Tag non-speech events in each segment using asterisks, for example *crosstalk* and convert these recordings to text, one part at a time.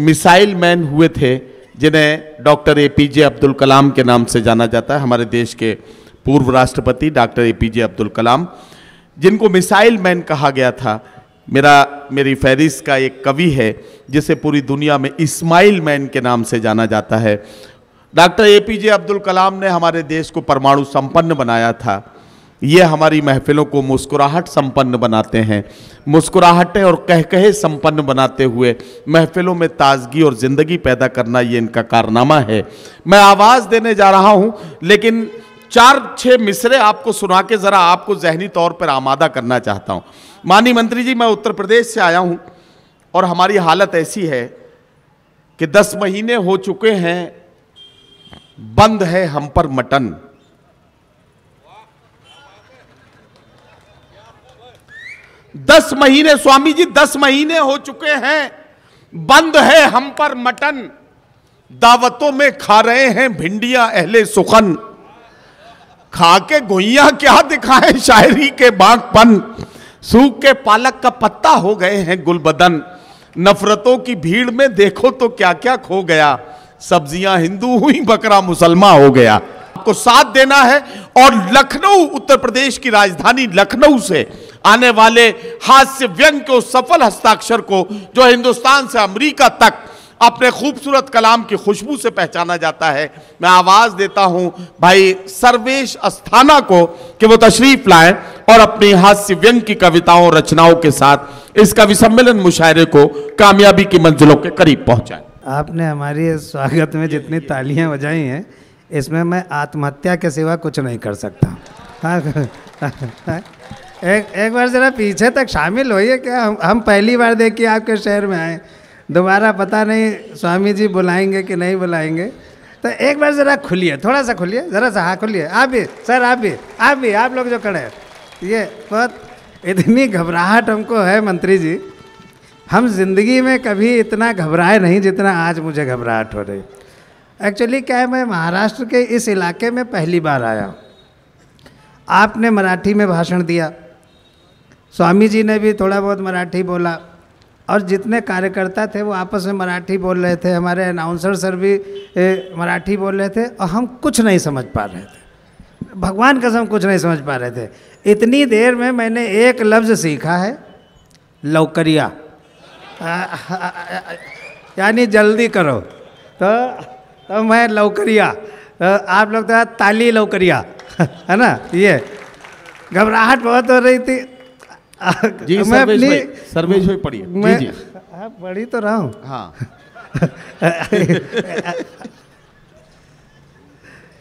Missile man हुए थे जिन्हें doctor A P J Abdul Kalam के नाम से जाना जाता है हमारे देश के पूर्व राष्ट्रपति doctor A P J Abdul Kalam जिनको मिसाइल मैन कहा गया था मेरा मेरी फहरिस्त का एक कवि है जिसे पूरी दुनिया में इस्माइल मैन के नाम से जाना जाता है doctor A P J Abdul Kalam ने हमारे देश को परमाणु संपन्न बनाया था ये हमारी महफिलों को मुस्कुराहट संपन्न बनाते हैं मुस्कुराहटें और कह कहे संपन्न बनाते हुए महफिलों में ताजगी और ज़िंदगी पैदा करना ये इनका कारनामा है मैं आवाज़ देने जा रहा हूँ लेकिन चार छः मिसरे आपको सुना के ज़रा आपको जहनी तौर पर आमादा करना चाहता हूँ मानी मंत्री जी मैं उत्तर प्रदेश से आया हूँ और हमारी हालत ऐसी है कि दस महीने हो चुके हैं बंद है हम पर मटन दस महीने स्वामी जी दस महीने हो चुके हैं बंद है हम पर मटन दावतों में खा रहे हैं भिंडिया अहले सुखन खा के गोइया क्या दिखाए शायरी के बागपन सूख के पालक का पत्ता हो गए हैं गुलबदन नफरतों की भीड़ में देखो तो क्या क्या खो गया सब्जियां हिंदू हुई बकरा मुसलमान हो गया आपको साथ देना है और लखनऊ उत्तर प्रदेश की राजधानी लखनऊ से आने वाले हास्य व्यंग के उस सफल हस्ताक्षर को जो हिंदुस्तान से अमेरिका तक अपने खूबसूरत कलाम की खुशबू से पहचाना जाता है मैं आवाज देता हूं भाई सर्वेश अस्थाना को कि वो तशरीफ लाएं और अपनी हास्य व्यंग की कविताओं रचनाओं के साथ इस कवि सम्मेलन मुशायरे को कामयाबी की मंजिलों के करीब पहुंचाएं आपने हमारे स्वागत में जितनी तालियां बजाई हैं इसमें मैं आत्महत्या के सिवा कुछ नहीं कर सकता *laughs* एक एक बार ज़रा पीछे तक शामिल होइए क्या हम हम पहली बार देखिए आपके शहर में आए दोबारा पता नहीं स्वामी जी बुलाएंगे कि नहीं बुलाएंगे तो एक बार ज़रा खुलिए थोड़ा सा खुलिए ज़रा सा हाँ खुलिए आप भी सर आप भी आप भी आप लोग जो खड़े हैं ये बहुत इतनी घबराहट हमको है मंत्री जी हम जिंदगी में कभी इतना घबराए नहीं जितना आज मुझे घबराहट हो रही एक्चुअली क्या है मैं महाराष्ट्र के इस इलाके में पहली बार आया आपने मराठी में भाषण दिया स्वामी जी ने भी थोड़ा बहुत मराठी बोला और जितने कार्यकर्ता थे वो आपस में मराठी बोल रहे थे हमारे अनाउंसर सर भी मराठी बोल रहे थे और हम कुछ नहीं समझ पा रहे थे भगवान कसम कुछ नहीं समझ पा रहे थे इतनी देर में मैंने एक लफ्ज़ सीखा है लौकरिया यानी जल्दी करो तो तो मैं लौकरिया तो आप लोग तो ताली लौकरिया *laughs* है ना ये घबराहट बहुत हो रही थी जी *laughs* मैं अपनी सर्वेश भाई पढ़िए मैं पढ़ी तो रहा हूँ हाँ *laughs*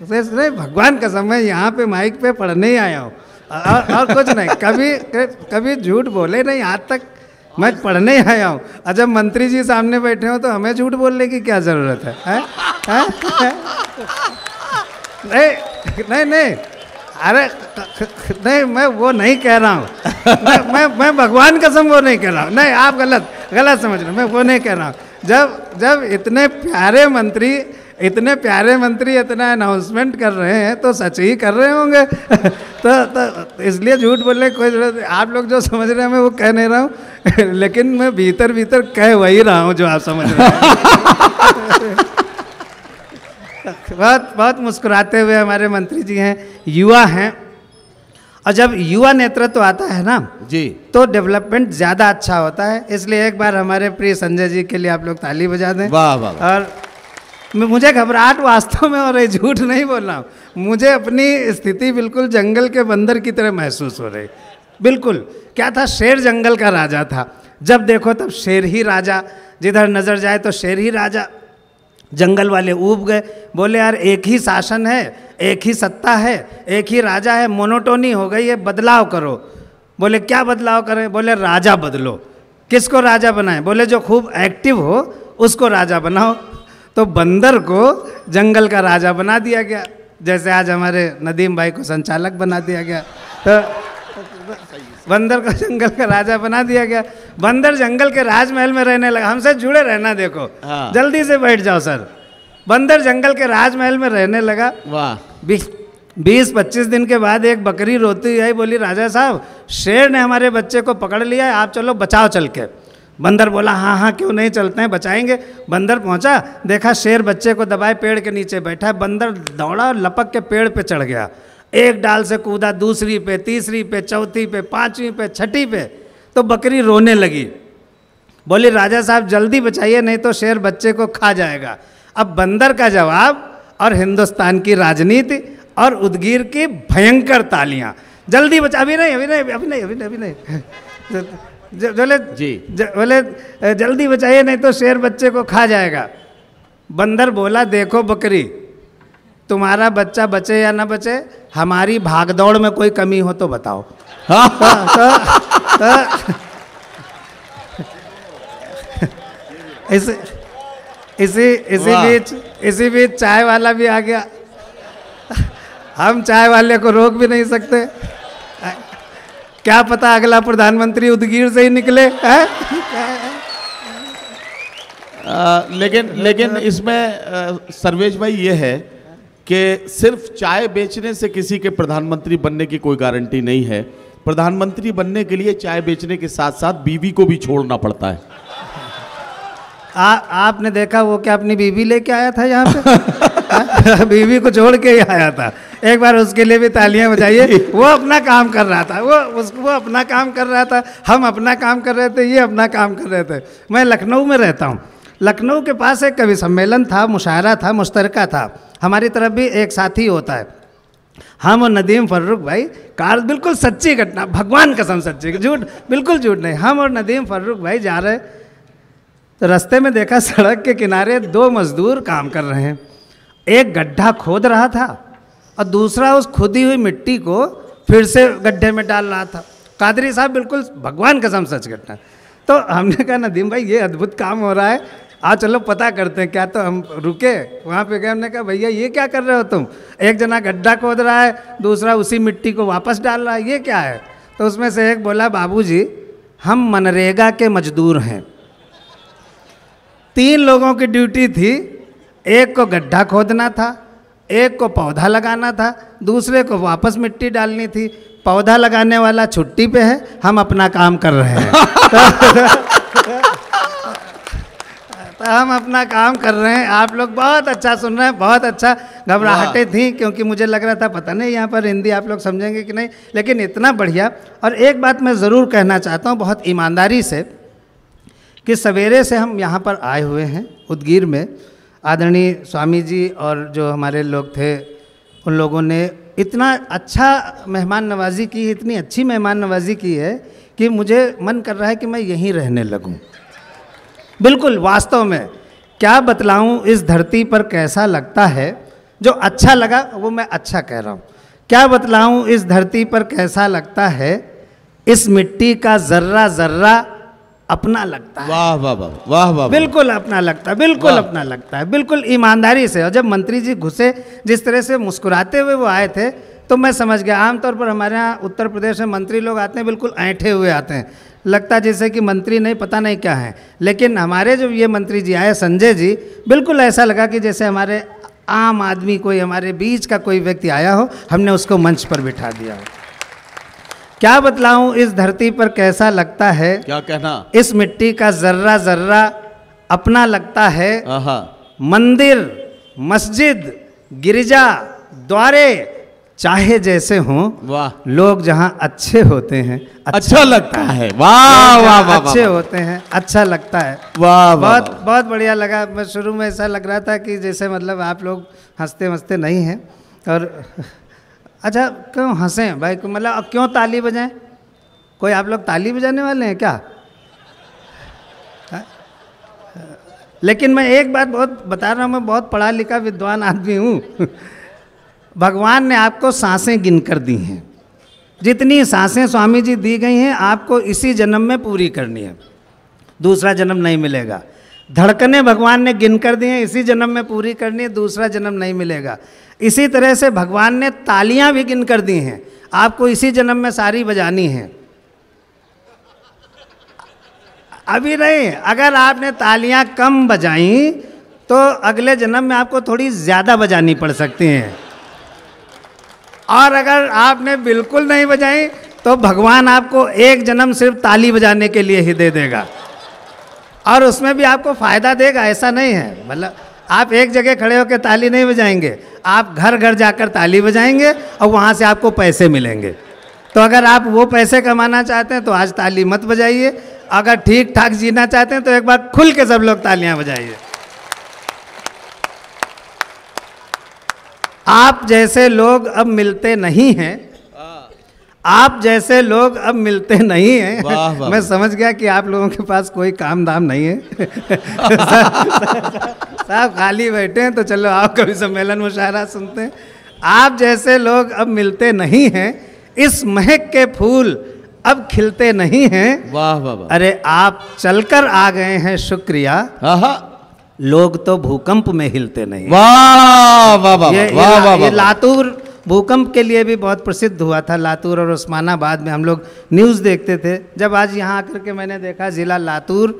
नहीं भगवान का समय यहाँ पे माइक पे पढ़ने ही आया हूँ और, और कुछ नहीं कभी कभी झूठ बोले नहीं आज तक मैं पढ़ने आया हूँ अच्छा मंत्री जी सामने बैठे हो तो हमें झूठ बोलने की क्या ज़रूरत है, है? है? है? नहीं नहीं नहीं अरे नहीं मैं वो नहीं कह रहा हूँ मैं, मैं भगवान कसम वो नहीं कह रहा हूँ नहीं आप गलत गलत समझ रहे हो मैं वो नहीं कह रहा हूँ जब जब इतने प्यारे मंत्री इतने प्यारे मंत्री इतना अनाउंसमेंट कर रहे हैं तो सच ही कर रहे होंगे *laughs* तो, तो इसलिए झूठ बोलने की कोई ज़रूरत आप लोग जो समझ रहे हैं मैं वो कह नहीं रहा हूँ *laughs* लेकिन मैं भीतर भीतर कह वही रहा हूँ जो आप समझ रहे *laughs* बहुत बहुत मुस्कुराते हुए हमारे मंत्री जी हैं युवा हैं और जब युवा नेतृत्व तो आता है ना जी तो डेवलपमेंट ज़्यादा अच्छा होता है इसलिए एक बार हमारे प्रिय संजय जी के लिए आप लोग ताली बजा दें वाह वाह और मुझे घबराहट वास्तव में हो रही झूठ नहीं बोल रहा हूँ मुझे अपनी स्थिति बिल्कुल जंगल के बंदर की तरह महसूस हो रही बिल्कुल क्या था शेर जंगल का राजा था जब देखो तब शेर ही राजा जिधर नज़र जाए तो शेर ही राजा जंगल वाले ऊब गए बोले यार एक ही शासन है एक ही सत्ता है एक ही राजा है मोनोटोनी हो गई है बदलाव करो बोले क्या बदलाव करें बोले राजा बदलो किसको राजा बनाए बोले जो खूब एक्टिव हो उसको राजा बनाओ तो बंदर को जंगल का राजा बना दिया गया जैसे आज हमारे नदीम भाई को संचालक बना दिया गया तो बंदर को जंगल का राजा बना दिया गया बंदर जंगल के राजमहल में रहने लगा हमसे जुड़े रहना देखो हाँ। जल्दी से बैठ जाओ सर बंदर जंगल के राजमहल में रहने लगा वाह बीस बीस पच्चीस दिन के बाद एक बकरी रोती आई बोली राजा साहब शेर ने हमारे बच्चे को पकड़ लिया आप चलो बचाओ चल के बंदर बोला हाँ हाँ क्यों नहीं चलते हैं बचाएंगे बंदर पहुंचा देखा शेर बच्चे को दबाए पेड़ के नीचे बैठा है बंदर दौड़ा और लपक के पेड़ पे चढ़ गया एक डाल से कूदा दूसरी पे तीसरी पे चौथी पे पांचवी पे छठी पे तो बकरी रोने लगी बोली राजा साहब जल्दी बचाइए नहीं तो शेर बच्चे को खा जाएगा अब बंदर का जवाब और हिंदुस्तान की राजनीति और उदगीर की भयंकर तालियां जल्दी बचा अभी नहीं अभी नहीं अभी नहीं अभी नहीं अभी नहीं बोले जी बोले जल्दी बचाइए नहीं तो शेर बच्चे को खा जाएगा बंदर बोला देखो बकरी तुम्हारा बच्चा बचे या ना बचे हमारी भागदौड़ में कोई कमी हो तो बताओ *laughs* इसी इसी बीच इसी बीच चाय वाला भी आ गया हम चाय वाले को रोक भी नहीं सकते क्या पता अगला प्रधानमंत्री उदगीर से ही निकले है? आ, लेकिन लेकिन इसमें सर्वेश भाई ये है कि सिर्फ चाय बेचने से किसी के प्रधानमंत्री बनने की कोई गारंटी नहीं है प्रधानमंत्री बनने के लिए चाय बेचने के साथ साथ बीवी को भी छोड़ना पड़ता है आ, आपने देखा वो क्या अपनी बीवी लेके आया था यहाँ पे हाँ? *laughs* बीवी को छोड़ के ही आया था एक बार उसके लिए भी तालियां बजाइए वो अपना काम कर रहा था वो उसको वो अपना काम कर रहा था हम अपना काम कर रहे थे ये अपना काम कर रहे थे मैं लखनऊ में रहता हूँ लखनऊ के पास एक कवि सम्मेलन था मुशायरा था मुश्तरका था हमारी तरफ भी एक साथी होता है हम और नदीम फर्रुख भाई कार बिल्कुल सच्ची घटना भगवान कसम सच्ची झूठ बिल्कुल झूठ नहीं हम और नदीम फर्रुख भाई जा रहे तो रास्ते में देखा सड़क के किनारे दो मजदूर काम कर रहे हैं एक गड्ढा खोद रहा था और दूसरा उस खुदी हुई मिट्टी को फिर से गड्ढे में डाल रहा था कादरी साहब बिल्कुल भगवान कसम सच घटना तो हमने कहा नदीम भाई ये अद्भुत काम हो रहा है आ चलो पता करते हैं क्या तो हम रुके वहाँ पे गए हमने कहा भैया ये क्या कर रहे हो तुम एक जना गड्ढा खोद रहा है दूसरा उसी मिट्टी को वापस डाल रहा है ये क्या है तो उसमें से एक बोला बाबूजी हम मनरेगा के मजदूर हैं तीन लोगों की ड्यूटी थी एक को गड्ढा खोदना था एक को पौधा लगाना था दूसरे को वापस मिट्टी डालनी थी पौधा लगाने वाला छुट्टी पे है हम अपना काम कर रहे हैं *laughs* हम अपना काम कर रहे हैं आप लोग बहुत अच्छा सुन रहे हैं बहुत अच्छा घबराहटें थी क्योंकि मुझे लग रहा था पता नहीं यहाँ पर हिंदी आप लोग समझेंगे कि नहीं लेकिन इतना बढ़िया और एक बात मैं ज़रूर कहना चाहता हूँ बहुत ईमानदारी से कि सवेरे से हम यहाँ पर आए हुए हैं उदगीर में आदरणीय स्वामी जी और जो हमारे लोग थे उन लोगों ने इतना अच्छा मेहमान नवाजी की इतनी अच्छी मेहमान नवाजी की है कि मुझे मन कर रहा है कि मैं यहीं रहने लगूँ बिल्कुल वास्तव में क्या बतलाऊँ इस धरती पर कैसा लगता है जो अच्छा लगा वो मैं अच्छा कह रहा हूँ क्या बतलाऊँ इस धरती पर कैसा लगता है इस मिट्टी का जर्रा जर्रा अपना लगता है वाह वाह वाह वाह वाह बिल्कुल अपना लगता है बिल्कुल अपना लगता है बिल्कुल ईमानदारी से और जब मंत्री जी घुसे जिस तरह से मुस्कुराते हुए वो आए थे तो मैं समझ गया आमतौर पर हमारे यहाँ उत्तर प्रदेश में मंत्री लोग आते हैं बिल्कुल ऐठे हुए आते हैं लगता जैसे कि मंत्री नहीं पता नहीं क्या है लेकिन हमारे जो ये मंत्री जी आए संजय जी बिल्कुल ऐसा लगा कि जैसे हमारे आम आदमी कोई हमारे बीच का कोई व्यक्ति आया हो हमने उसको मंच पर बिठा दिया क्या बतलाऊं इस धरती पर कैसा लगता है क्या कहना इस मिट्टी का जर्रा जर्रा अपना लगता है मंदिर मस्जिद गिरजा द्वारे चाहे जैसे हों वाह लोग जहाँ अच्छे होते हैं अच्छा, अच्छा लगता है वाह वाह वाह अच्छे होते हैं अच्छा लगता है वाह बहुत बहुत बढ़िया लगा मैं शुरू में ऐसा लग रहा था कि जैसे मतलब आप लोग हंसते हंसते नहीं हैं और *laughs* अच्छा क्यों हंसे भाई मतलब क्यों ताली बजाएं कोई आप लोग ताली बजाने वाले हैं क्या हाँ? लेकिन मैं एक बात बहुत बता रहा हूँ मैं बहुत पढ़ा लिखा विद्वान आदमी हूँ *laughs* भगवान ने आपको सांसें गिन कर दी हैं जितनी सांसें स्वामी जी दी गई हैं आपको इसी जन्म में पूरी करनी है दूसरा जन्म नहीं मिलेगा धड़कने भगवान ने गिन कर दी हैं इसी जन्म में पूरी करनी है दूसरा जन्म नहीं मिलेगा इसी तरह से भगवान ने तालियां भी गिन कर दी हैं आपको इसी जन्म में सारी बजानी है अभी नहीं अगर आपने तालियां कम बजाई तो अगले जन्म में आपको थोड़ी ज़्यादा बजानी पड़ सकती हैं और अगर आपने बिल्कुल नहीं बजाई तो भगवान आपको एक जन्म सिर्फ ताली बजाने के लिए ही दे देगा और उसमें भी आपको फ़ायदा देगा ऐसा नहीं है मतलब आप एक जगह खड़े होकर ताली नहीं बजाएंगे आप घर घर जाकर ताली बजाएंगे और वहाँ से आपको पैसे मिलेंगे तो अगर आप वो पैसे कमाना चाहते हैं तो आज ताली मत बजाइए अगर ठीक ठाक जीना चाहते हैं तो एक बार खुल के सब लोग तालियाँ बजाइए आप जैसे लोग अब मिलते नहीं हैं आप जैसे लोग अब मिलते नहीं हैं मैं समझ गया कि आप लोगों के पास कोई काम दाम नहीं है साहब खाली बैठे हैं तो चलो आप कभी सम्मेलन मुशायरा सुनते हैं आप जैसे लोग अब मिलते नहीं हैं इस महक के फूल अब खिलते नहीं हैं वाह वाह अरे आप चलकर आ गए हैं शुक्रिया लोग तो भूकंप में हिलते नहीं वाह वाह वाह वाह वाह ये लातूर भूकंप के लिए भी बहुत प्रसिद्ध हुआ था लातूर और उस्मानाबाद में हम लोग न्यूज़ देखते थे जब आज यहाँ आकर के मैंने देखा ज़िला लातूर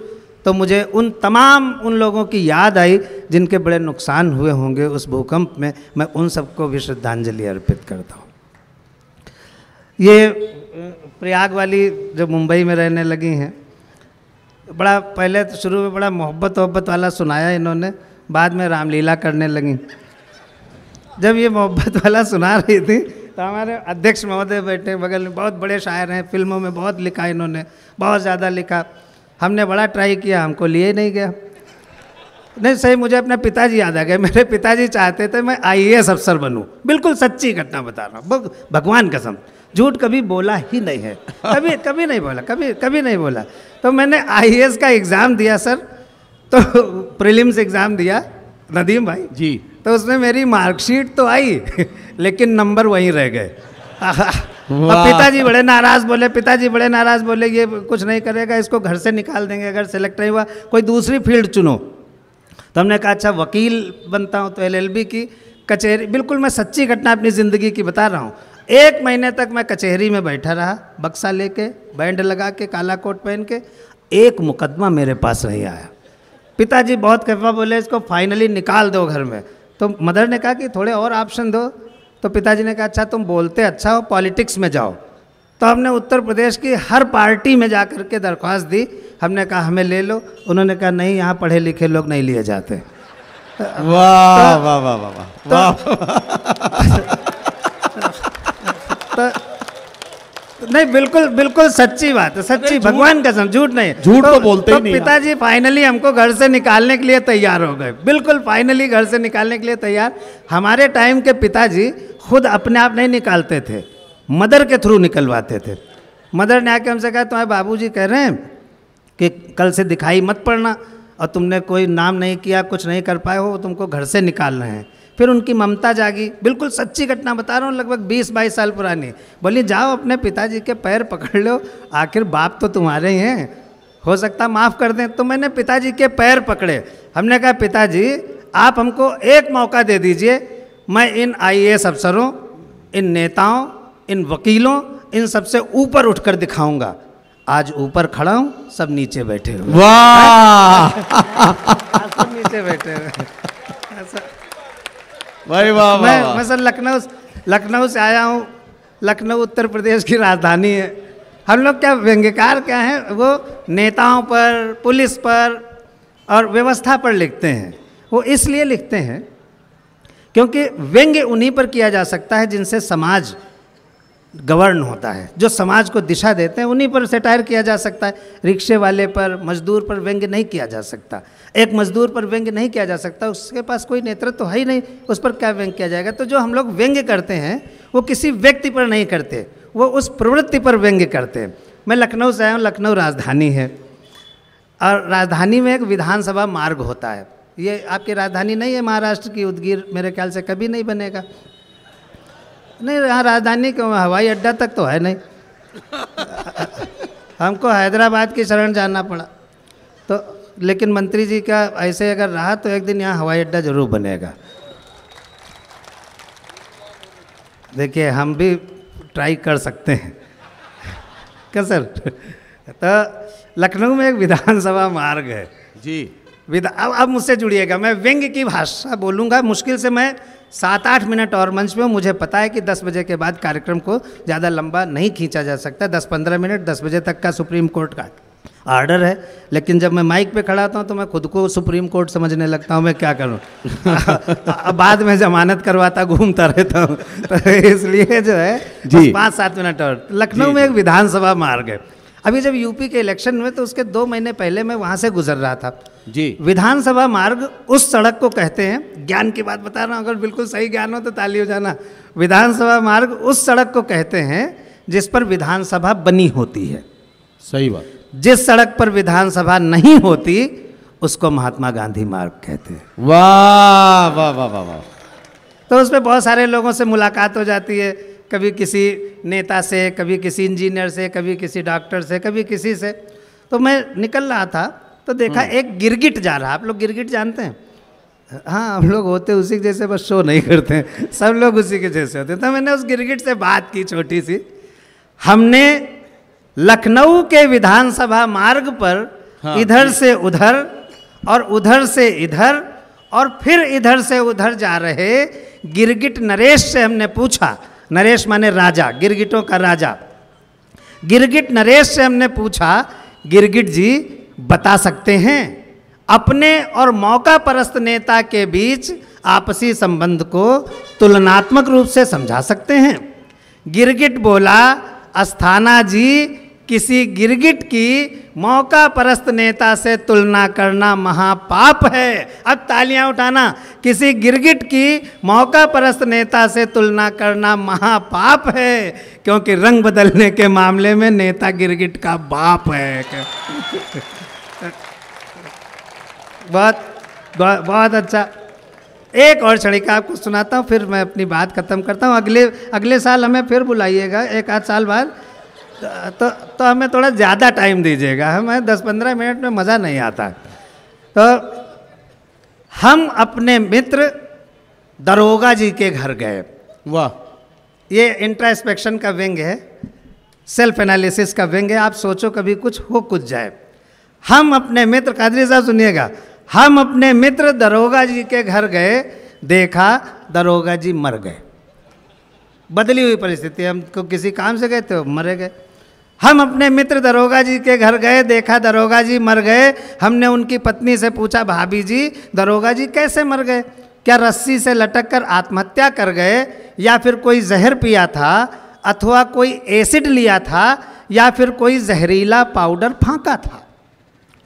तो मुझे उन तमाम उन लोगों की याद आई जिनके बड़े नुकसान हुए होंगे उस भूकंप में मैं उन सबको भी श्रद्धांजलि अर्पित करता हूँ ये प्रयाग वाली जो मुंबई में रहने लगी हैं बड़ा पहले तो शुरू में बड़ा मोहब्बत वोब्बत वाला सुनाया इन्होंने बाद में रामलीला करने लगी जब ये मोहब्बत वाला सुना रही थी तो हमारे अध्यक्ष महोदय बैठे बगल में बहुत बड़े शायर हैं फिल्मों में बहुत लिखा इन्होंने बहुत ज़्यादा लिखा हमने बड़ा ट्राई किया हमको लिए नहीं गया नहीं सही मुझे अपने पिताजी याद आ गए मेरे पिताजी चाहते थे मैं आई अफसर बनूँ बिल्कुल सच्ची घटना बता रहा हूँ भगवान कसम झूठ कभी बोला ही नहीं है कभी कभी नहीं बोला कभी कभी नहीं बोला तो मैंने आईएएस का एग्ज़ाम दिया सर तो प्रीलिम्स एग्ज़ाम दिया नदीम भाई जी तो उसमें मेरी मार्कशीट तो आई *laughs* लेकिन नंबर वहीं रह गए *laughs* पिताजी बड़े नाराज़ बोले पिताजी बड़े नाराज़ बोले ये कुछ नहीं करेगा इसको घर से निकाल देंगे अगर सेलेक्ट नहीं हुआ कोई दूसरी फील्ड चुनो तो हमने कहा अच्छा वकील बनता हूँ तो एलएलबी की कचहरी बिल्कुल मैं सच्ची घटना अपनी ज़िंदगी की बता रहा हूँ एक महीने तक मैं कचहरी में बैठा रहा बक्सा लेके बैंड लगा के काला कोट पहन के एक मुकदमा मेरे पास नहीं आया पिताजी बहुत कृपा बोले इसको फाइनली निकाल दो घर में तो मदर ने कहा कि थोड़े और ऑप्शन दो तो पिताजी ने कहा अच्छा तुम बोलते अच्छा हो पॉलिटिक्स में जाओ तो हमने उत्तर प्रदेश की हर पार्टी में जा कर के दरख्वास्त दी हमने कहा हमें ले लो उन्होंने कहा नहीं यहाँ पढ़े लिखे लोग नहीं लिए जाते वाह तो वाह वाह वाह वाह तो तो नहीं बिल्कुल बिल्कुल सच्ची बात है सच्ची भगवान कसम झूठ नहीं झूठ तो, तो बोलते तो ही नहीं पिताजी फाइनली हमको घर से निकालने के लिए तैयार हो गए बिल्कुल फाइनली घर से निकालने के लिए तैयार हमारे टाइम के पिताजी खुद अपने आप नहीं निकालते थे मदर के थ्रू निकलवाते थे मदर ने आके हमसे कहा तुम्हारे बाबू कह रहे हैं कि कल से दिखाई मत पड़ना और तुमने कोई नाम नहीं किया कुछ नहीं कर पाए हो तुमको घर से निकाल रहे हैं फिर उनकी ममता जागी बिल्कुल सच्ची घटना बता रहा हूँ लगभग बीस बाईस साल पुरानी बोली जाओ अपने पिताजी के पैर पकड़ लो आखिर बाप तो तुम्हारे ही हैं हो सकता माफ़ कर दें तो मैंने पिताजी के पैर पकड़े हमने कहा पिताजी आप हमको एक मौका दे दीजिए मैं इन आई अफसरों इन नेताओं इन वकीलों इन सबसे ऊपर उठ कर आज ऊपर खड़ा हूँ सब नीचे बैठे हुए वाह *laughs* सब नीचे बैठे हुए भाई वाह मैं मैं सर लखनऊ लखनऊ से आया हूँ लखनऊ उत्तर प्रदेश की राजधानी है हम लोग क्या व्यंग्यकार क्या हैं वो नेताओं पर पुलिस पर और व्यवस्था पर लिखते हैं वो इसलिए लिखते हैं क्योंकि व्यंग्य उन्हीं पर किया जा सकता है जिनसे समाज गवर्न होता है जो समाज को दिशा देते हैं उन्हीं पर सेटायर किया जा सकता है रिक्शे वाले पर मजदूर पर व्यंग्य नहीं किया जा सकता एक मजदूर पर व्यंग्य नहीं किया जा सकता उसके पास कोई नेतृत्व तो है ही नहीं उस पर क्या व्यंग किया जाएगा तो जो हम लोग व्यंग्य करते हैं वो किसी व्यक्ति पर नहीं करते वो उस प्रवृत्ति पर व्यंग्य करते हैं मैं लखनऊ से आया हूँ लखनऊ राजधानी है और राजधानी में एक विधानसभा मार्ग होता है ये आपकी राजधानी नहीं है महाराष्ट्र की उदगीर मेरे ख्याल से कभी नहीं बनेगा नहीं यहाँ राजधानी हवाई अड्डा तक तो है नहीं हमको हैदराबाद की शरण जाना पड़ा तो लेकिन मंत्री जी का ऐसे अगर रहा तो एक दिन यहाँ हवाई अड्डा जरूर बनेगा देखिए हम भी ट्राई कर सकते हैं क्या सर तो लखनऊ में एक विधानसभा मार्ग है जी विधा अब अब मुझसे जुड़िएगा मैं व्यंग की भाषा बोलूँगा मुश्किल से मैं सात आठ मिनट और मंच में मुझे पता है कि दस बजे के बाद कार्यक्रम को ज़्यादा लंबा नहीं खींचा जा सकता दस पंद्रह मिनट दस बजे तक का सुप्रीम कोर्ट का आर्डर है लेकिन जब मैं माइक पे खड़ा होता हूँ तो मैं खुद को सुप्रीम कोर्ट समझने लगता हूँ मैं क्या करूँ *laughs* बाद में जमानत करवाता घूमता रहता हूँ तो इसलिए जो है जी पाँच सात मिनट और लखनऊ में एक विधानसभा मार्ग है अभी जब यूपी के इलेक्शन में तो उसके दो महीने पहले मैं वहां से गुजर रहा था जी विधानसभा मार्ग उस सड़क को कहते हैं ज्ञान की बात बता रहा हूँ अगर बिल्कुल सही ज्ञान हो तो ताली हो जाना विधानसभा मार्ग उस सड़क को कहते हैं जिस पर विधानसभा बनी होती है सही बात जिस सड़क पर विधानसभा नहीं होती उसको महात्मा गांधी मार्ग कहते हैं वाह वाह वाह वाह वाह तो उसमें बहुत सारे लोगों से मुलाकात हो जाती है कभी किसी नेता से कभी किसी इंजीनियर से कभी किसी डॉक्टर से कभी किसी से तो मैं निकल रहा था तो देखा हम्म। एक गिरगिट जा रहा आप लोग गिरगिट जानते हैं हाँ हम लोग होते उसी के जैसे बस शो नहीं करते सब लोग उसी के जैसे होते तो मैंने उस गिरगिट से बात की छोटी सी हमने लखनऊ के विधानसभा मार्ग पर हाँ, इधर से उधर और उधर से इधर और फिर इधर से उधर जा रहे गिरगिट नरेश से हमने पूछा नरेश माने राजा गिरगिटों का राजा गिरगिट नरेश से हमने पूछा गिरगिट जी बता सकते हैं अपने और मौका परस्त नेता के बीच आपसी संबंध को तुलनात्मक रूप से समझा सकते हैं गिरगिट बोला अस्थाना जी किसी गिरगिट की मौका परस्त नेता से तुलना करना महापाप है अब तालियां उठाना किसी गिरगिट की मौका परस्त नेता से तुलना करना महापाप है क्योंकि रंग बदलने के मामले में नेता गिरगिट का बाप है बहुत बहुत अच्छा एक और क्षणिका आपको सुनाता हूँ फिर मैं अपनी बात ख़त्म करता हूँ अगले अगले साल हमें फिर बुलाइएगा एक आध साल बाद तो तो हमें थोड़ा ज़्यादा टाइम दीजिएगा हमें दस पंद्रह मिनट में मज़ा नहीं आता तो हम अपने मित्र दरोगा जी के घर गए वाह ये इंट्रास्पेक्शन का विंग है सेल्फ एनालिसिस का विंग है आप सोचो कभी कुछ हो कुछ जाए हम अपने मित्र कादरी साहब सुनिएगा हम अपने मित्र दरोगा जी के घर गए देखा दरोगा जी मर गए बदली हुई परिस्थिति हम को किसी काम से गए थे तो मरे गए हम अपने मित्र दरोगा जी के घर गए देखा दरोगा जी मर गए हमने उनकी पत्नी से पूछा भाभी जी दरोगा जी कैसे मर गए क्या रस्सी से लटक कर आत्महत्या कर गए या फिर कोई जहर पिया था अथवा कोई एसिड लिया था या फिर कोई जहरीला पाउडर फांका था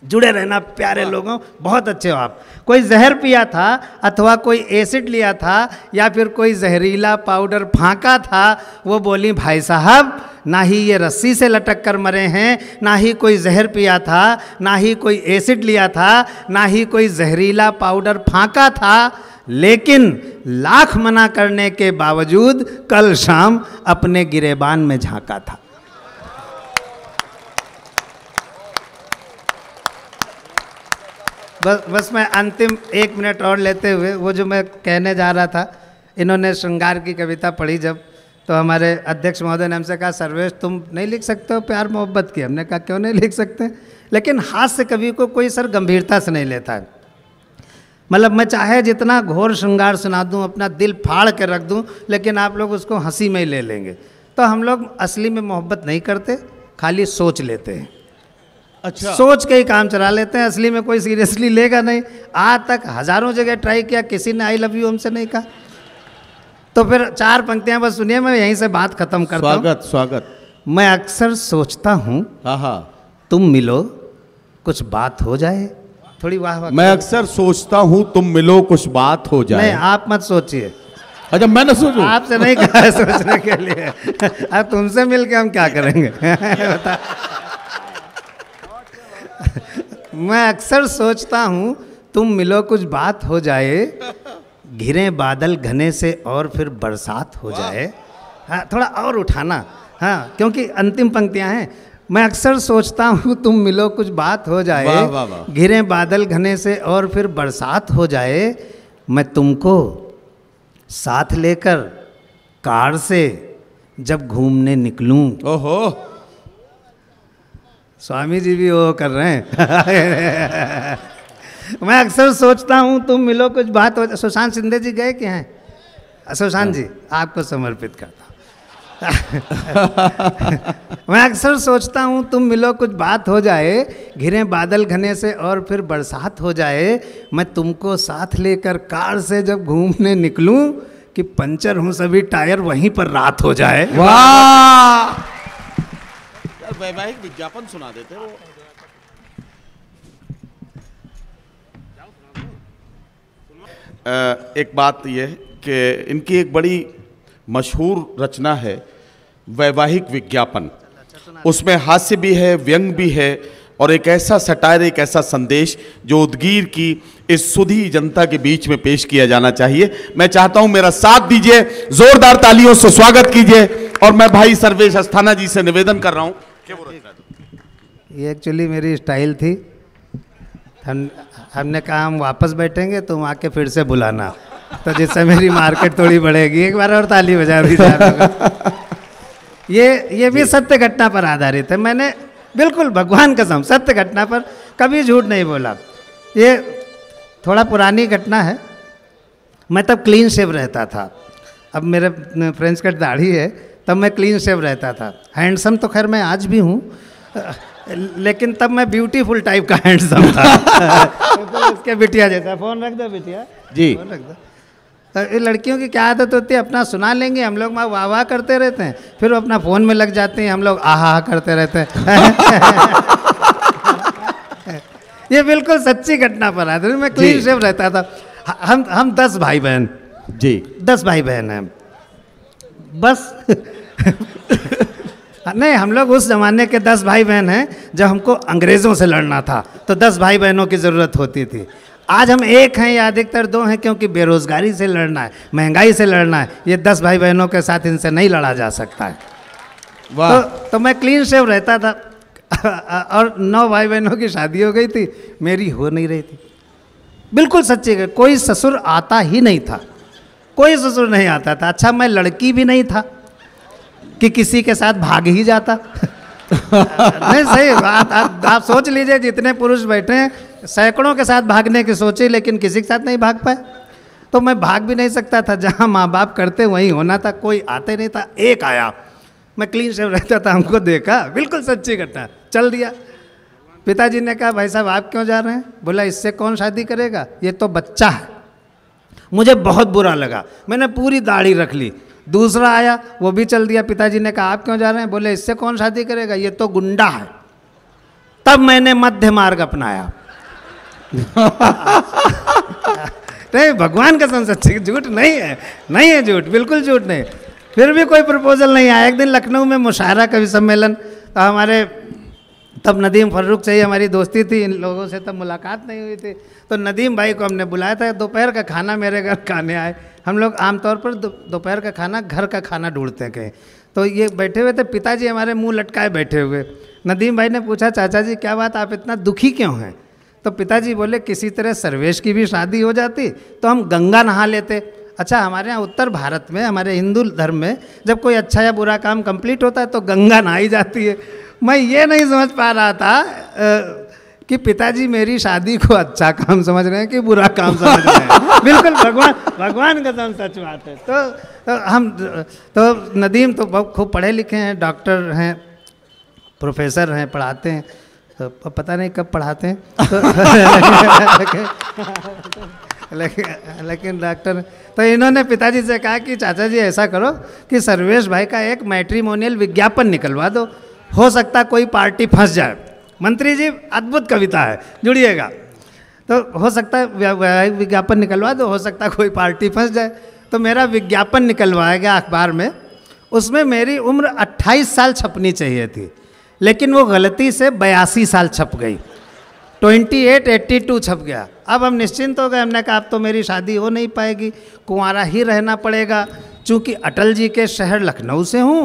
जुड़े रहना प्यारे लोगों बहुत अच्छे हो आप कोई जहर पिया था अथवा कोई एसिड लिया था या फिर कोई जहरीला पाउडर फांका था वो बोली भाई साहब ना ही ये रस्सी से लटक कर मरे हैं ना ही कोई जहर पिया था ना ही कोई एसिड लिया था ना ही कोई जहरीला पाउडर फांका था लेकिन लाख मना करने के बावजूद कल शाम अपने गिरेबान में झांका था बस बस मैं अंतिम एक मिनट और लेते हुए वो जो मैं कहने जा रहा था इन्होंने श्रृंगार की कविता पढ़ी जब तो हमारे अध्यक्ष महोदय ने हमसे कहा सर्वेश तुम नहीं लिख सकते हो प्यार मोहब्बत की हमने कहा क्यों नहीं लिख सकते लेकिन हास्य कवि को कोई सर गंभीरता से नहीं लेता है मतलब मैं चाहे जितना घोर श्रृंगार सुना दूँ अपना दिल फाड़ के रख दूँ लेकिन आप लोग उसको हंसी में ही ले लेंगे तो हम लोग असली में मोहब्बत नहीं करते खाली सोच लेते हैं अच्छा सोच के ही काम चला लेते हैं असली में कोई सीरियसली लेगा नहीं आज तक हजारों जगह ट्राई किया किसी ने आई लव यू हमसे नहीं कहा तो फिर चार पंक्तियां बस सुनिए मैं यहीं से बात खत्म करता स्वागत स्वागत मैं अक्सर सोचता हूँ हाँ, हाँ। तुम मिलो कुछ बात हो जाए थोड़ी वाह मैं अक्सर सोचता हूँ तुम मिलो कुछ बात हो जाए नहीं आप मत सोचिए अच्छा मैं ना सोचू आपसे नहीं कहा सोचने के लिए अब तुमसे मिलके हम क्या करेंगे *laughs* बता मैं अक्सर सोचता हूँ तुम मिलो कुछ बात हो जाए घिरे बादल घने से और फिर बरसात हो जाए हाँ थोड़ा और उठाना हाँ क्योंकि अंतिम पंक्तियाँ हैं मैं अक्सर सोचता हूँ तुम मिलो कुछ बात हो जाए घिरे बादल घने से और फिर बरसात हो जाए मैं तुमको साथ लेकर कार से जब घूमने निकलूँ ओहो स्वामी जी भी वो कर रहे हैं *laughs* मैं अक्सर सोचता हूँ तुम मिलो कुछ बात हो सुशांत सिंधे जी गए कि हैं सुशांत जी आपको समर्पित करता *laughs* मैं अक्सर सोचता हूँ तुम मिलो कुछ बात हो जाए घिरे बादल घने से और फिर बरसात हो जाए मैं तुमको साथ लेकर कार से जब घूमने निकलूं कि पंचर हूँ सभी टायर वहीं पर रात हो जाए वाह वैवाहिक विज्ञापन सुना देते वो एक बात यह कि इनकी एक बड़ी मशहूर रचना है वैवाहिक विज्ञापन उसमें हास्य भी है व्यंग भी है और एक ऐसा सटायर एक ऐसा संदेश जो उदगीर की इस सुधी जनता के बीच में पेश किया जाना चाहिए मैं चाहता हूं मेरा साथ दीजिए जोरदार तालियों से स्वागत कीजिए और मैं भाई सर्वेश अस्थाना जी से निवेदन कर रहा हूं ये एक्चुअली मेरी स्टाइल थी हम हमने कहा हम वापस बैठेंगे तुम आके फिर से बुलाना तो जिससे मेरी मार्केट थोड़ी बढ़ेगी एक बार और ताली बजा दी ये ये भी सत्य घटना पर आधारित है मैंने बिल्कुल भगवान कसम सत्य घटना पर कभी झूठ नहीं बोला ये थोड़ा पुरानी घटना है मैं तब क्लीन शेव रहता था अब मेरे फ्रेंड्स का दाढ़ी है तब मैं क्लीन सेव रहता था हैंडसम तो खैर मैं आज भी हूँ लेकिन तब मैं ब्यूटीफुल टाइप का हैंडसम था *laughs* उसके बिटिया जैसा फ़ोन रख दो बिटिया जी फोन रख दो तो लड़कियों की क्या आदत होती है अपना सुना लेंगे हम लोग वाह वाह करते रहते हैं फिर वो अपना फ़ोन में लग जाते हैं हम लोग आहा करते रहते हैं *laughs* ये बिल्कुल सच्ची घटना पर आती मैं क्लीन सेव रहता था हम हम दस भाई बहन जी दस भाई बहन हैं बस *laughs* नहीं हम लोग उस ज़माने के दस भाई बहन हैं जब हमको अंग्रेज़ों से लड़ना था तो दस भाई बहनों की ज़रूरत होती थी आज हम एक हैं या अधिकतर दो हैं क्योंकि बेरोज़गारी से लड़ना है महंगाई से लड़ना है ये दस भाई बहनों के साथ इनसे नहीं लड़ा जा सकता है तो, तो मैं क्लीन शेव रहता था *laughs* और नौ भाई बहनों की शादी हो गई थी मेरी हो नहीं रही थी बिल्कुल सच्ची कोई ससुर आता ही नहीं था कोई ससुर नहीं आता था अच्छा मैं लड़की भी नहीं था कि किसी के साथ भाग ही जाता *laughs* नहीं सही बात आप, आप सोच लीजिए जितने पुरुष बैठे हैं सैकड़ों के साथ भागने की सोचे लेकिन किसी के साथ नहीं भाग पाए तो मैं भाग भी नहीं सकता था जहाँ माँ बाप करते वहीं होना था कोई आते नहीं था एक आया मैं क्लीन शेव रहता था हमको देखा बिल्कुल सच्ची घटना चल दिया पिताजी ने कहा भाई साहब आप क्यों जा रहे हैं बोला इससे कौन शादी करेगा ये तो बच्चा है मुझे बहुत बुरा लगा मैंने पूरी दाढ़ी रख ली दूसरा आया वो भी चल दिया पिताजी ने कहा आप क्यों जा रहे हैं बोले इससे कौन शादी करेगा ये तो गुंडा है तब मैंने मध्य मार्ग अपनाया *laughs* नहीं भगवान का संसद झूठ नहीं है नहीं है झूठ बिल्कुल झूठ नहीं फिर भी कोई प्रपोजल नहीं आया एक दिन लखनऊ में मुशायरा कवि सम्मेलन हमारे तब नदीम फर्रुख से ही हमारी दोस्ती थी इन लोगों से तब मुलाकात नहीं हुई थी तो नदीम भाई को हमने बुलाया था दोपहर का खाना मेरे घर खाने आए हम लोग आमतौर पर दोपहर का खाना घर का खाना ढूंढते हैं कहीं तो ये बैठे हुए थे पिताजी हमारे मुंह लटकाए बैठे हुए नदीम भाई ने पूछा चाचा जी क्या बात आप इतना दुखी क्यों हैं तो पिताजी बोले किसी तरह सर्वेश की भी शादी हो जाती तो हम गंगा नहा लेते अच्छा हमारे यहाँ उत्तर भारत में हमारे हिंदू धर्म में जब कोई अच्छा या बुरा काम कंप्लीट होता है तो गंगा नहाई जाती है मैं ये नहीं समझ पा रहा था कि पिताजी मेरी शादी को अच्छा काम समझ रहे हैं कि बुरा काम समझ रहे हैं *laughs* बिल्कुल भगवान भगवान का दम तो सच बात है तो, तो हम तो नदीम तो बहुत खूब पढ़े लिखे हैं डॉक्टर हैं प्रोफेसर हैं पढ़ाते हैं तो पता नहीं कब पढ़ाते हैं तो, *laughs* लेकिन लेकिन डॉक्टर तो इन्होंने पिताजी से कहा कि चाचा जी ऐसा करो कि सर्वेश भाई का एक मैट्रीमोनियल विज्ञापन निकलवा दो हो सकता कोई पार्टी फंस जाए मंत्री जी अद्भुत कविता है जुड़िएगा तो हो सकता है विज्ञापन निकलवा दो हो सकता कोई पार्टी फंस जाए तो मेरा विज्ञापन निकलवाया गया अखबार में उसमें मेरी उम्र 28 साल छपनी चाहिए थी लेकिन वो गलती से बयासी साल छप गई 28, 82 छप गया अब हम निश्चिंत हो गए हमने कहा अब तो मेरी शादी हो नहीं पाएगी कुंवारा ही रहना पड़ेगा चूँकि अटल जी के शहर लखनऊ से हूँ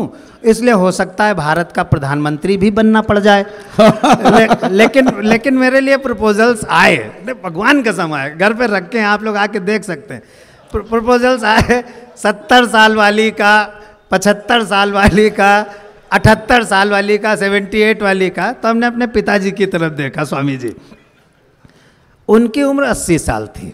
इसलिए हो सकता है भारत का प्रधानमंत्री भी बनना पड़ जाए *laughs* ले, लेकिन लेकिन मेरे लिए प्रपोजल्स आए भगवान का समय घर पे रख के आप लोग आके देख सकते हैं प्र, प्रपोजल्स आए सत्तर साल वाली का पचहत्तर साल वाली का अठहत्तर साल वाली का सेवेंटी एट वाली का तो हमने अपने पिताजी की तरफ देखा स्वामी जी उनकी उम्र अस्सी साल थी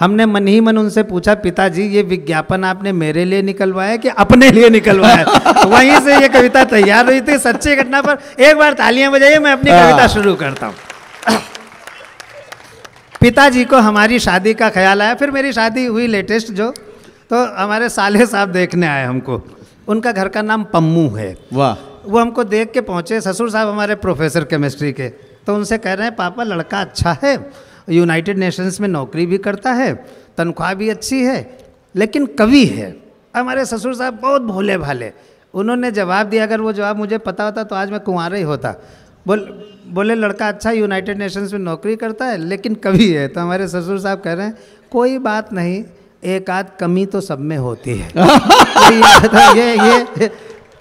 हमने मन ही मन उनसे पूछा पिताजी ये विज्ञापन आपने मेरे लिए निकलवाया कि अपने लिए निकलवाया तो वहीं से ये कविता तैयार हुई थी सच्ची घटना पर एक बार तालियां बजाइए मैं अपनी कविता हाँ। शुरू करता हूँ पिताजी को हमारी शादी का ख्याल आया फिर मेरी शादी हुई लेटेस्ट जो तो हमारे साले साहब देखने आए हमको उनका घर का नाम पम्मू है वाह वो हमको देख के पहुंचे ससुर साहब हमारे प्रोफेसर केमिस्ट्री के तो उनसे कह रहे हैं पापा लड़का अच्छा है यूनाइटेड नेशंस में नौकरी भी करता है तनख्वाह भी अच्छी है लेकिन कवि है हमारे ससुर साहब बहुत भोले भाले उन्होंने जवाब दिया अगर वो जवाब मुझे पता होता तो आज मैं कुंवर ही होता बोल बोले लड़का अच्छा यूनाइटेड नेशंस में नौकरी करता है लेकिन कवि है तो हमारे ससुर साहब कह रहे हैं कोई बात नहीं एक आध कमी तो सब में होती है *laughs* तो ये, ये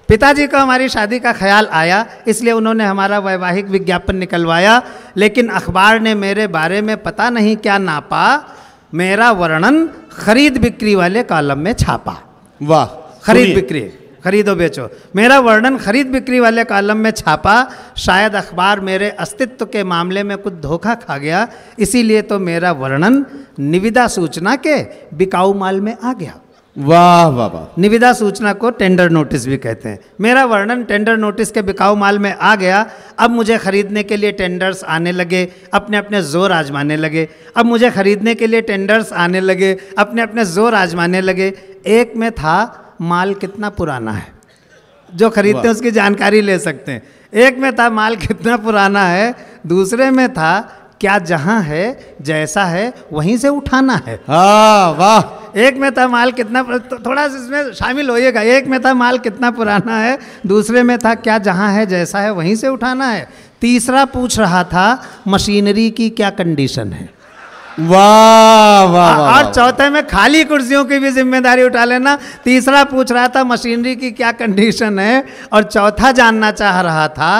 पिताजी को हमारी शादी का ख्याल आया इसलिए उन्होंने हमारा वैवाहिक विज्ञापन निकलवाया लेकिन अखबार ने मेरे बारे में पता नहीं क्या नापा मेरा वर्णन खरीद बिक्री वाले कॉलम में छापा वाह खरीद बिक्री खरीदो बेचो मेरा वर्णन खरीद बिक्री वाले कॉलम में छापा शायद अखबार मेरे अस्तित्व के मामले में कुछ धोखा खा गया इसीलिए तो मेरा वर्णन निविदा सूचना के बिकाऊ माल में आ गया वाह वाह वाह निविदा सूचना को टेंडर नोटिस भी कहते हैं मेरा वर्णन टेंडर नोटिस के बिकाऊ माल में आ गया अब मुझे खरीदने के लिए टेंडर्स आने लगे अपने अपने जोर आजमाने लगे अब मुझे खरीदने के लिए टेंडर्स आने लगे अपने अपने जोर आजमाने लगे एक में था माल कितना पुराना है जो खरीदते हैं उसकी जानकारी ले सकते हैं एक में था माल कितना पुराना है दूसरे में था क्या जहाँ है जैसा है वहीं से उठाना है हाँ वाह एक में था माल कितना तो थोड़ा सा इसमें शामिल होइएगा एक में था माल कितना पुराना है दूसरे में था क्या जहाँ है जैसा है वहीं से उठाना है तीसरा पूछ रहा था मशीनरी की क्या कंडीशन है वाह वाह वा, और चौथे में खाली कुर्सियों की भी जिम्मेदारी उठा लेना तीसरा पूछ रहा था मशीनरी की क्या कंडीशन है और चौथा जानना चाह रहा था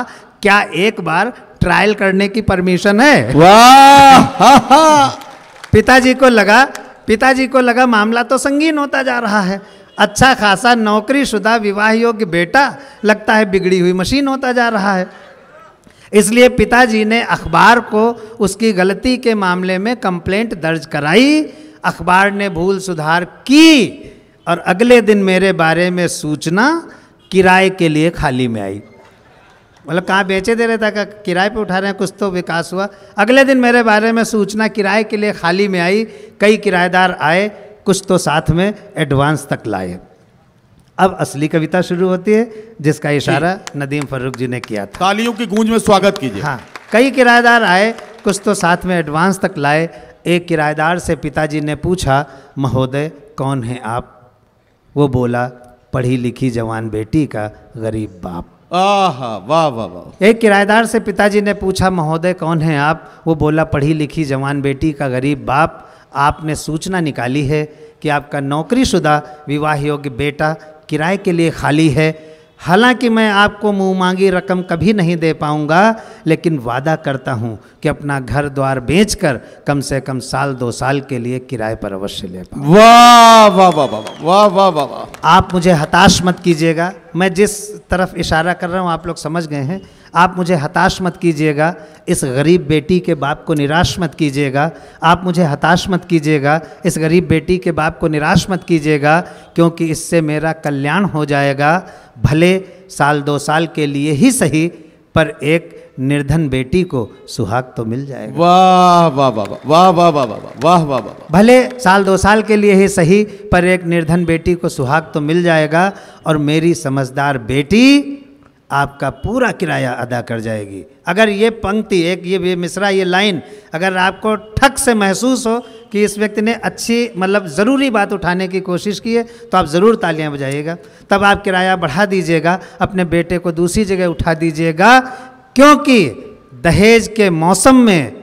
क्या एक बार ट्रायल करने की परमिशन है वाह पिताजी को लगा पिताजी को लगा मामला तो संगीन होता जा रहा है अच्छा खासा नौकरी शुदा विवाह योग्य बेटा लगता है बिगड़ी हुई मशीन होता जा रहा है इसलिए पिताजी ने अखबार को उसकी गलती के मामले में कंप्लेंट दर्ज कराई अखबार ने भूल सुधार की और अगले दिन मेरे बारे में सूचना किराए के लिए खाली में आई मतलब कहाँ बेचे दे रहे था किराए पे उठा रहे हैं कुछ तो विकास हुआ अगले दिन मेरे बारे में सूचना किराए के लिए खाली में आई कई किराएदार आए कुछ तो साथ में एडवांस तक लाए अब असली कविता शुरू होती है जिसका इशारा नदीम फर्रुक जी ने किया था तालियों की गूंज में स्वागत कीजिए हाँ कई किराएदार आए कुछ तो साथ में एडवांस तक लाए एक किराएदार से पिताजी ने पूछा महोदय कौन हैं आप वो बोला पढ़ी लिखी जवान बेटी का गरीब बाप वाह वाह वाह एक किराएदार से पिताजी ने पूछा महोदय कौन है आप वो बोला पढ़ी लिखी जवान बेटी का गरीब बाप आपने सूचना निकाली है कि आपका नौकरीशुदा विवाह योग्य बेटा किराए के लिए खाली है हालांकि मैं आपको मुँह मांगी रकम कभी नहीं दे पाऊंगा लेकिन वादा करता हूं कि अपना घर द्वार बेचकर कम से कम साल दो साल के लिए किराए पर अवश्य ले पाऊँ वाह वाह वाह वाह वाह वाह वाह आप मुझे हताश मत कीजिएगा मैं जिस तरफ इशारा कर रहा हूँ आप लोग समझ गए हैं आप मुझे हताश मत कीजिएगा इस गरीब बेटी के बाप को निराश मत कीजिएगा आप मुझे हताश मत कीजिएगा इस गरीब बेटी के बाप को निराश मत कीजिएगा क्योंकि इससे मेरा कल्याण हो जाएगा भले साल दो साल के लिए ही सही पर एक निर्धन बेटी को सुहाग तो मिल जाएगा वाह वाह वाह वाह वाह वाह वाह वाह वाह वाह भले साल दो साल के लिए ही सही पर एक निर्धन बेटी को सुहाग तो मिल जाएगा और मेरी समझदार बेटी आपका पूरा किराया अदा कर जाएगी अगर ये पंक्ति एक ये मिसरा ये लाइन अगर आपको ठक से महसूस हो कि इस व्यक्ति ने अच्छी मतलब ज़रूरी बात उठाने की कोशिश की है तो आप ज़रूर तालियां बजाइएगा तब आप किराया बढ़ा दीजिएगा अपने बेटे को दूसरी जगह उठा दीजिएगा क्योंकि दहेज के मौसम में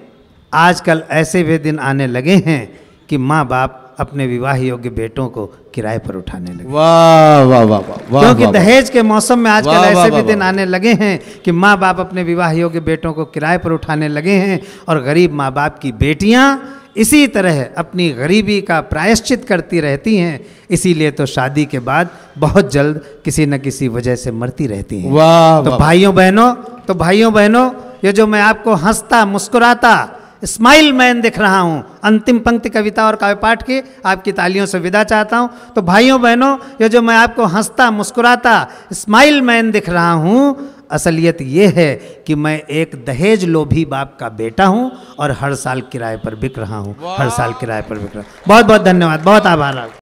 आजकल ऐसे भी दिन आने लगे हैं कि माँ बाप अपने विवाह योग्य बेटों को किराए पर उठाने लगे वाह वाह वाह वाह क्योंकि दहेज के मौसम में आजकल ऐसे भी दिन आने लगे हैं कि माँ बाप अपने विवाह योग्य बेटों को किराए पर उठाने लगे हैं और गरीब माँ बाप की बेटियाँ इसी तरह अपनी गरीबी का प्रायश्चित करती रहती हैं इसीलिए तो शादी के बाद बहुत जल्द किसी न किसी वजह से मरती रहती हैं तो भाइयों बहनों तो भाइयों बहनों ये जो मैं आपको हंसता मुस्कुराता स्माइल मैन दिख रहा हूँ अंतिम पंक्ति कविता और काव्य पाठ की आपकी तालियों से विदा चाहता हूँ तो भाइयों बहनों ये जो मैं आपको हंसता मुस्कुराता स्माइल मैन दिख रहा हूँ असलियत ये है कि मैं एक दहेज लोभी बाप का बेटा हूँ और हर साल किराए पर बिक रहा हूँ हर साल किराए पर बिक रहा हूँ बहुत बहुत धन्यवाद बहुत आभार